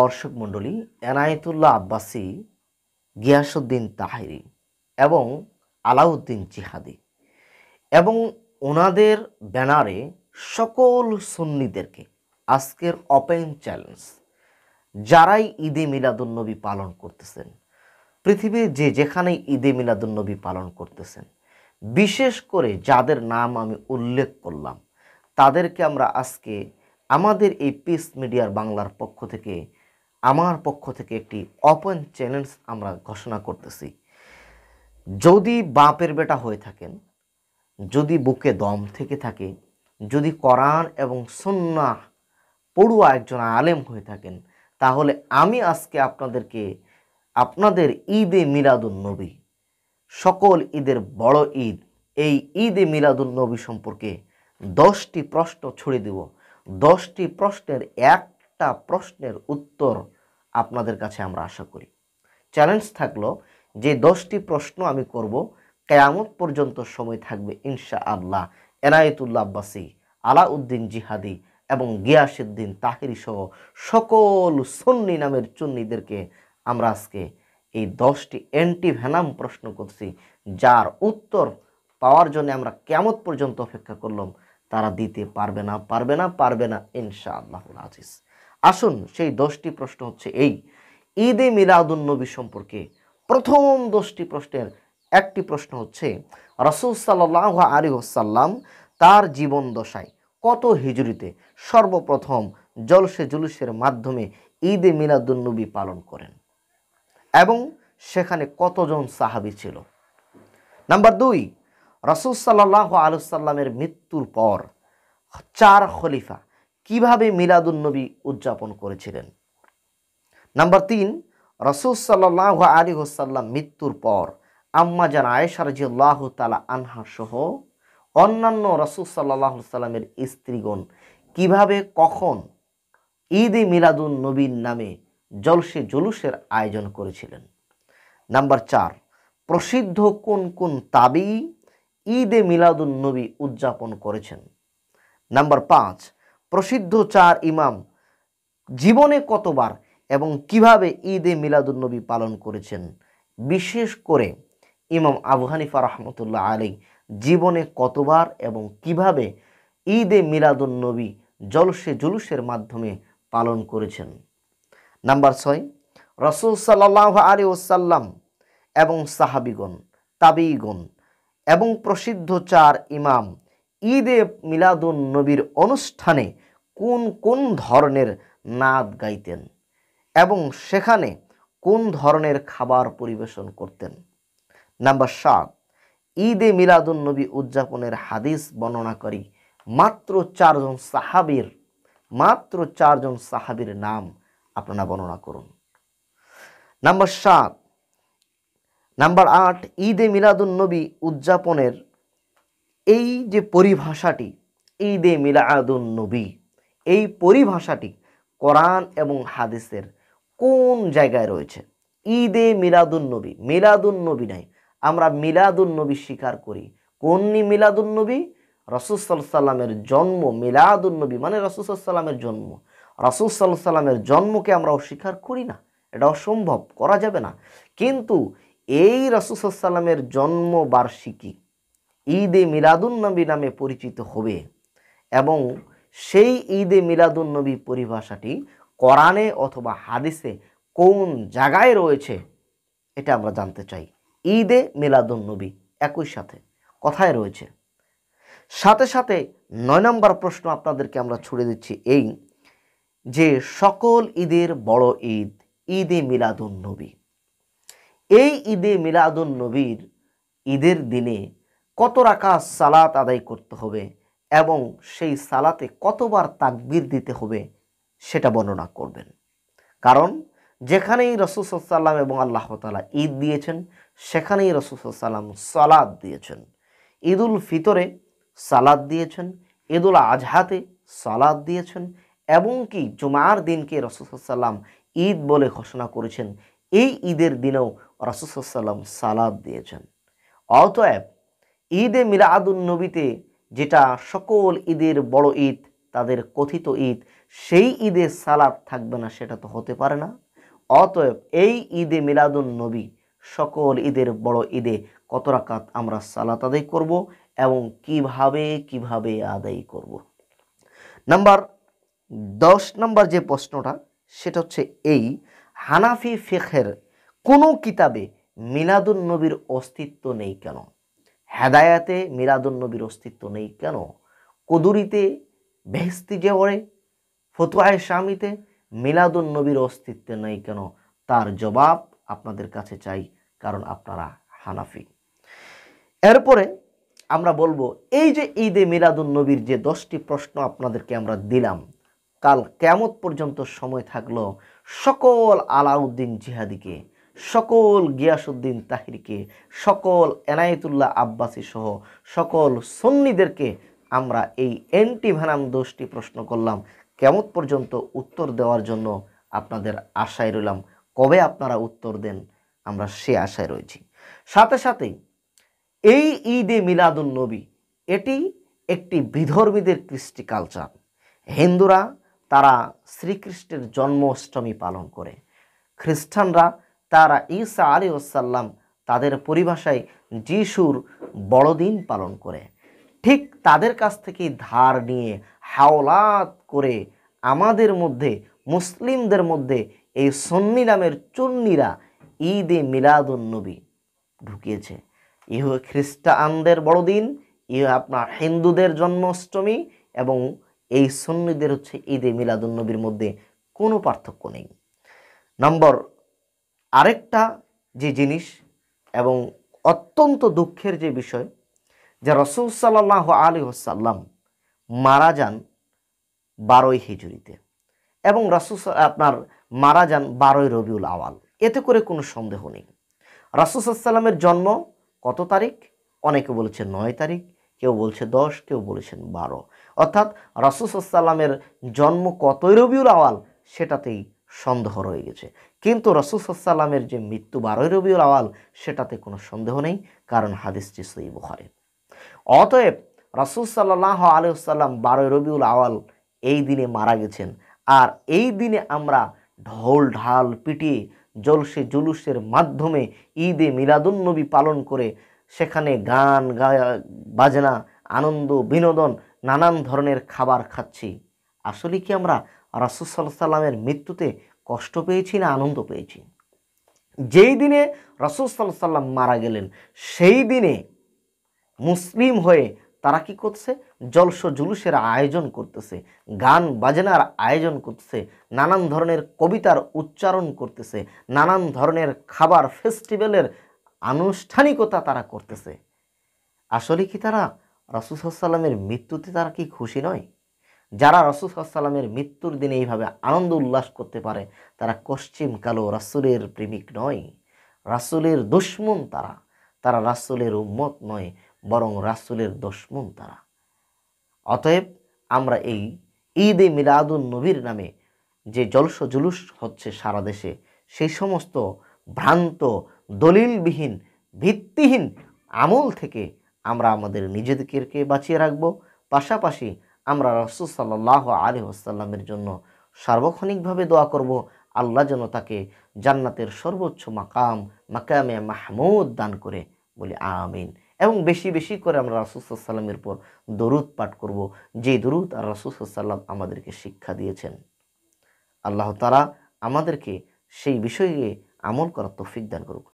দর্শক মণ্ডলী এনায়েতুল্লাহ আব্বাসি গিয়াসুদ্দিন তাহিরি এবং আলাউদ্দিন জিহাদি এবং ওনাদের ব্যানারে সকল সুন্নিদেরকে আজকের ওপেন চ্যালেঞ্জ যারাই ঈদে মিলাদুন্নবী পালন করতেছেন পৃথিবীর যে যেখানে ঈদে মিলাদুন্নবী পালন করতেছেন বিশেষ করে যাদের নাম আমি উল্লেখ করলাম তাদেরকে আমরা আজকে আমাদের এই পিস মিডিয়ার বাংলার পক্ষ থেকে আমার পক্ষ থেকে একটি ওপেন চ্যালেঞ্জ আমরা ঘোষণা করতেছি যদি বাপের বেটা হয়ে থাকেন যদি বুকে দম থেকে থাকে যদি করান এবং সন্না পড়ুয়া একজন আলেম হয়ে থাকেন তাহলে আমি আজকে আপনাদেরকে আপনাদের ঈদে মিলাদুল নবী সকল ঈদের বড় ঈদ এই ঈদে মিলাদুল নবী সম্পর্কে দশটি প্রশ্ন ছড়িয়ে দেব দশটি প্রশ্নের একটা প্রশ্নের উত্তর আপনাদের কাছে আমরা আশা করি চ্যালেঞ্জ থাকলো যে দশটি প্রশ্ন আমি করব কেয়ামত পর্যন্ত সময় থাকবে ইনশা আল্লাহ এনায়েতুল্লা আব্বাসি আলাউদ্দিন জিহাদি এবং গিয়াসুদ্দিন তাহিরি সহ সকল সন্নি নামের চুন্নিদেরকে আমরা আজকে এই দশটি অ্যান্টিভেনাম প্রশ্ন করছি যার উত্তর পাওয়ার জন্য আমরা কেমত পর্যন্ত অপেক্ষা করলাম তারা দিতে পারবে না পারবে না পারবে না ইনশা আল্লাহুল আজিজ আসুন সেই দশটি প্রশ্ন হচ্ছে এই ঈদে মিলাদুন্নবী সম্পর্কে প্রথম দশটি প্রশ্নের একটি প্রশ্ন হচ্ছে রসুল সাল্লাহ আলী তার জীবন দশায় কত হিজুরিতে সর্বপ্রথম জলসে জুলুসের মাধ্যমে ঈদে মিলাদুন্নবী পালন করেন এবং সেখানে কতজন সাহাবি ছিল নাম্বার দুই রসুল সাল্লাহ আলুসাল্লামের মৃত্যুর পর চার খলিফা কিভাবে মিলাদুন্নবী উদযাপন করেছিলেন নাম্বার তিন রসুল সাল্লাহ আলী হোসাল্লাম মৃত্যুর পর আম্মা জান আয়েশারজিউল্লাহ তালা আনহা সহ অন্যান্য রসুল সাল্লাহ সাল্লামের স্ত্রীগণ কিভাবে কখন ঈদ এ নবীর নামে জলসে জলুসের আয়োজন করেছিলেন নাম্বার চার প্রসিদ্ধ কোন কোন তাবি ঈদে মিলাদুল নবী উদযাপন করেছেন নাম্বার পাঁচ প্রসিদ্ধ চার ইমাম জীবনে কতবার এবং কিভাবে ঈদে মিলাদুল্নবী পালন করেছেন বিশেষ করে ইমাম আবু হানিফা রহমতুল্লাহ আলী জীবনে কতবার এবং কিভাবে ঈদে মিলাদুল্নবী জলসে জুলুসের মাধ্যমে পালন করেছেন নাম্বার ছয় রসুল সাল্লাহ আলী ওসাল্লাম এবং সাহাবিগণ তাবিগণ এবং প্রসিদ্ধ চার ইমাম ঈদে মিলাদুন নবীর অনুষ্ঠানে কোন কোন ধরনের নাদ গাইতেন এবং সেখানে কোন ধরনের খাবার পরিবেশন করতেন নাম্বার সাত ঈদে মিলাদুন নবী উদযাপনের হাদিস বর্ণনাকারী মাত্র চারজন সাহাবির মাত্র চারজন সাহাবির নাম আপনারা বর্ণনা করুন নাম্বার সাত নাম্বার আট ঈদে মিলাদুন নবী উদযাপনের এই যে পরিভাষাটি ঈদে মিলাদুন নবী এই পরিভাষাটি কোরআন এবং হাদিসের কোন জায়গায় রয়েছে ঈদে মিলাদুন নবী মিলাদুন নবী নাই আমরা মিলাদুন নবী স্বীকার করি কোননি মিলাদুন নবী সাল্লামের জন্ম মিলাদুন নবী মানে সাল্লামের জন্ম সাল্লামের জন্মকে আমরা অস্বীকার করি না এটা অসম্ভব করা যাবে না কিন্তু এই সাল্লামের জন্মবার্ষিকী ঈদে মিলাদুন্নবী নামে পরিচিত হবে এবং সেই ঈদে মিলাদুন্নবী পরিভাষাটি কোরআনে অথবা হাদিসে কোন জায়গায় রয়েছে এটা আমরা জানতে চাই ঈদে মিলাদুন্নবী একই সাথে কথায় রয়েছে সাথে সাথে নয় নম্বর প্রশ্ন আপনাদেরকে আমরা ছুড়ে দিচ্ছি এই যে সকল ঈদের বড় ঈদ ঈদে মিলাদুন্নবী এই ঈদে মিলাদুন্নবীর ঈদের দিনে কত রাখা সালাত আদায় করতে হবে এবং সেই সালাতে কতবার তাকবির দিতে হবে সেটা বর্ণনা করবেন কারণ যেখানেই রসুসাল্লাম এবং আল্লাহ তালা ঈদ দিয়েছেন সেখানেই রসুসাল্লাম সালাদ দিয়েছেন ঈদুল ফিতরে সালাদ দিয়েছেন ঈদুল আজহাতে সালাদ দিয়েছেন এবং কি জুমার দিনকে রসুসাল্লাম ঈদ বলে ঘোষণা করেছেন এই ঈদের দিনেও রসুসাল্লাম সালাদ দিয়েছেন অতএব ঈদে মিলাদুন নবীতে যেটা সকল ঈদের বড় ঈদ তাদের কথিত ঈদ সেই ঈদে সালাদ থাকবে না সেটা তো হতে পারে না অতএব এই ঈদে মিলাদুল নবী সকল ঈদের বড় ঈদে কত রাকাত আমরা সালাত আদায় করব এবং কিভাবে কিভাবে আদায় করব। নাম্বার দশ নাম্বার যে প্রশ্নটা সেটা হচ্ছে এই হানাফি ফেখের কোনো কিতাবে মিলাদুল নবীর অস্তিত্ব নেই কেন হেদায়াতে মিলাদুন্নবীর অস্তিত্ব নেই কেন কদুরিতে বেহস্তি জেওয়ারে ফতুয়ায় স্বামীতে মিলাদুন্নবীর অস্তিত্ব নেই কেন তার জবাব আপনাদের কাছে চাই কারণ আপনারা হানাফি এরপরে আমরা বলবো এই যে ঈদে মিলাদুন্নবীর যে দশটি প্রশ্ন আপনাদেরকে আমরা দিলাম কাল কেমত পর্যন্ত সময় থাকলো সকল আলাউদ্দিন জিহাদিকে সকল গিয়াসুদ্দিন তাহিরকে সকল এনায়েতুল্লাহ আব্বাসী সহ সকল সন্নিদেরকে আমরা এই এন্টি ভ্যানাম দোষটি প্রশ্ন করলাম কেমন পর্যন্ত উত্তর দেওয়ার জন্য আপনাদের আশায় রইলাম কবে আপনারা উত্তর দেন আমরা সে আশায় রয়েছি সাথে সাথেই এই ঈদে মিলাদুল নবী এটি একটি বিধর্মীদের কৃষ্টি কালচার হিন্দুরা তারা শ্রীকৃষ্ণের জন্মাষ্টমী পালন করে খ্রিস্টানরা তারা ঈসা আলী ওসাল্লাম তাদের পরিভাষায় যিশুর বড়দিন পালন করে ঠিক তাদের কাছ থেকে ধার নিয়ে হাওলাত করে আমাদের মধ্যে মুসলিমদের মধ্যে এই সন্নি নামের চুন্নিরা ঈদে মিলাদুন্নবী ঢুকিয়েছে ইহ খ্রিস্টানদের বড়দিন ইহ আপনার হিন্দুদের জন্মাষ্টমী এবং এই সন্নিদের হচ্ছে ঈদে মিলাদুন্নবীর মধ্যে কোনো পার্থক্য নেই নম্বর আরেকটা যে জিনিস এবং অত্যন্ত দুঃখের যে বিষয় যে রসুল সাল্লাহ আলী হোসাল্লাম মারা যান বারোই হিজুরিতে এবং রসুল আপনার মারা যান বারোই রবিউল আওয়াল এতে করে কোনো সন্দেহ নেই সাল্লামের জন্ম কত তারিখ অনেকে বলেছে নয় তারিখ কেউ বলছে দশ কেউ বলেছেন বারো অর্থাৎ সাল্লামের জন্ম কতই রবিউল আওয়াল সেটাতেই সন্দেহ রয়ে গেছে কিন্তু রসুলসাল্লামের যে মৃত্যু বারোই রবিউল আওয়াল সেটাতে কোনো সন্দেহ নেই কারণ হাদিসটি সই বহরে অতএব রসুল সাল্লাহ আলহাম বারোই রবিউল আওয়াল এই দিনে মারা গেছেন আর এই দিনে আমরা ঢোল ঢাল পিটিয়ে জলসে জুলুসের মাধ্যমে ঈদে মিলাদুন্নবী পালন করে সেখানে গান গায়া বাজনা আনন্দ বিনোদন নানান ধরনের খাবার খাচ্ছি আসলে কি আমরা রাসুসাল্লাহ সাল্লামের মৃত্যুতে কষ্ট পেয়েছি না আনন্দ পেয়েছি যেই দিনে রাসুসাল্লাহ সাল্লাম মারা গেলেন সেই দিনে মুসলিম হয়ে তারা কি করছে জলস জুলুসের আয়োজন করতেছে গান বাজনার আয়োজন করতেছে নানান ধরনের কবিতার উচ্চারণ করতেছে নানান ধরনের খাবার ফেস্টিভ্যালের আনুষ্ঠানিকতা তারা করতেছে আসলে কি তারা সাল্লামের মৃত্যুতে তারা কি খুশি নয় যারা রসুল সাল্লামের মৃত্যুর দিনে এইভাবে আনন্দ উল্লাস করতে পারে তারা কশ্চিম কালো রাসুলের প্রেমিক নয় রাসুলের দুশ্মন তারা তারা রাসুলের উম্মত নয় বরং রাসুলের দুশ্মন তারা অতএব আমরা এই ঈদে মিলাদুল নবীর নামে যে জলস জুলুস হচ্ছে সারা দেশে সেই সমস্ত ভ্রান্ত দলিলবিহীন ভিত্তিহীন আমল থেকে আমরা আমাদের নিজেদেরকে বাঁচিয়ে রাখব পাশাপাশি আমরা রসুল সাল্লাহ আলী জন্য সার্বক্ষণিকভাবে দোয়া করব আল্লাহ যেন তাকে জান্নাতের সর্বোচ্চ মাকাম মাকামে মাহমুদ দান করে বলি আমিন এবং বেশি বেশি করে আমরা রাসুসাল্লামের পর দরুদ পাঠ করব যে দরুদ আর রাসুসাল্লাম আমাদেরকে শিক্ষা দিয়েছেন আল্লাহ তারা আমাদেরকে সেই বিষয়ে আমল করার তৌফিক দান করুক